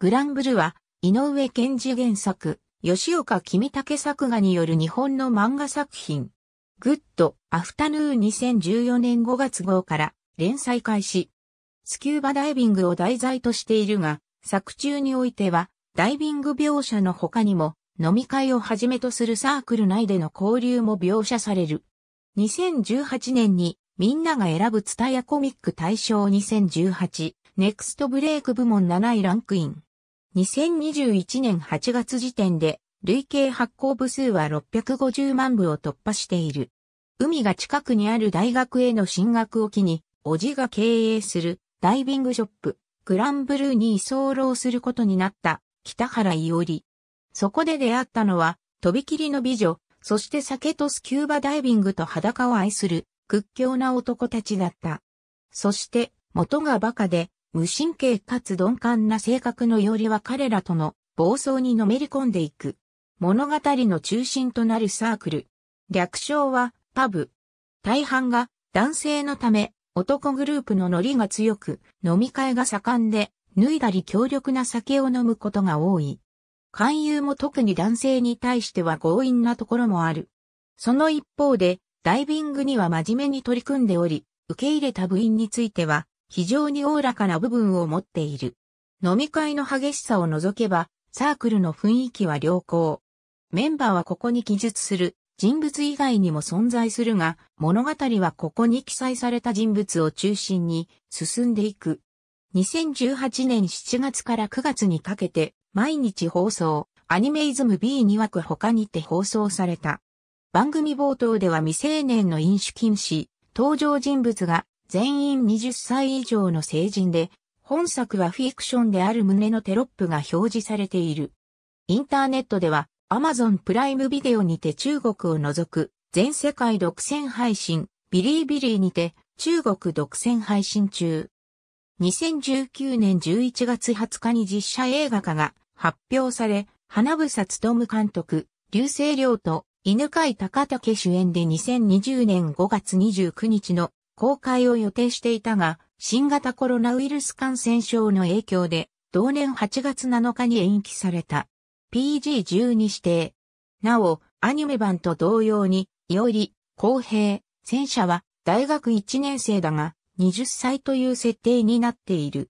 グランブルは、井上健二原作、吉岡君武作画による日本の漫画作品。グッド、アフタヌーン2014年5月号から連載開始。スキューバダイビングを題材としているが、作中においては、ダイビング描写の他にも、飲み会をはじめとするサークル内での交流も描写される。2018年に、みんなが選ぶツタヤコミック大賞2018、ネクストブレイク部門7位ランクイン。2021年8月時点で、累計発行部数は650万部を突破している。海が近くにある大学への進学を機に、おじが経営するダイビングショップ、グランブルーに居候することになった北原伊織。そこで出会ったのは、とびきりの美女、そして酒とスキューバダイビングと裸を愛する屈強な男たちだった。そして、元がバカで、無神経かつ鈍感な性格のよりは彼らとの暴走にのめり込んでいく。物語の中心となるサークル。略称はパブ。大半が男性のため男グループのノリが強く飲み会が盛んで脱いだり強力な酒を飲むことが多い。勧誘も特に男性に対しては強引なところもある。その一方でダイビングには真面目に取り組んでおり、受け入れた部員については非常におおらかな部分を持っている。飲み会の激しさを除けば、サークルの雰囲気は良好。メンバーはここに記述する人物以外にも存在するが、物語はここに記載された人物を中心に進んでいく。2018年7月から9月にかけて毎日放送、アニメイズム B2 枠他にて放送された。番組冒頭では未成年の飲酒禁止、登場人物が全員20歳以上の成人で、本作はフィクションである旨のテロップが表示されている。インターネットではアマゾンプライムビデオにて中国を除く全世界独占配信、ビリービリーにて中国独占配信中。2019年11月20日に実写映画化が発表され、花房務監督、流星涼と犬飼高武主演で2020年5月29日の公開を予定していたが、新型コロナウイルス感染症の影響で、同年8月7日に延期された。PG12 指定。なお、アニメ版と同様に、より、公平、戦車は大学1年生だが、20歳という設定になっている。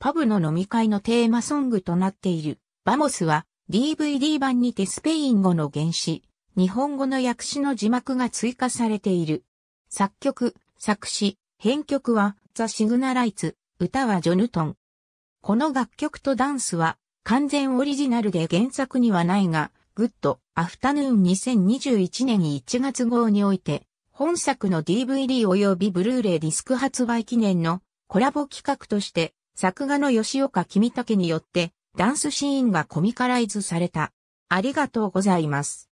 パブの飲み会のテーマソングとなっている、バモスは、DVD 版にてスペイン語の原詞、日本語の訳詞の字幕が追加されている。作曲、作詞、編曲はザ・シグナライツ、歌はジョヌトン。この楽曲とダンスは完全オリジナルで原作にはないが、グッドアフタヌーン2021年1月号において、本作の DVD 及びブルーレイディスク発売記念のコラボ企画として、作画の吉岡君武によって、ダンスシーンがコミカライズされた。ありがとうございます。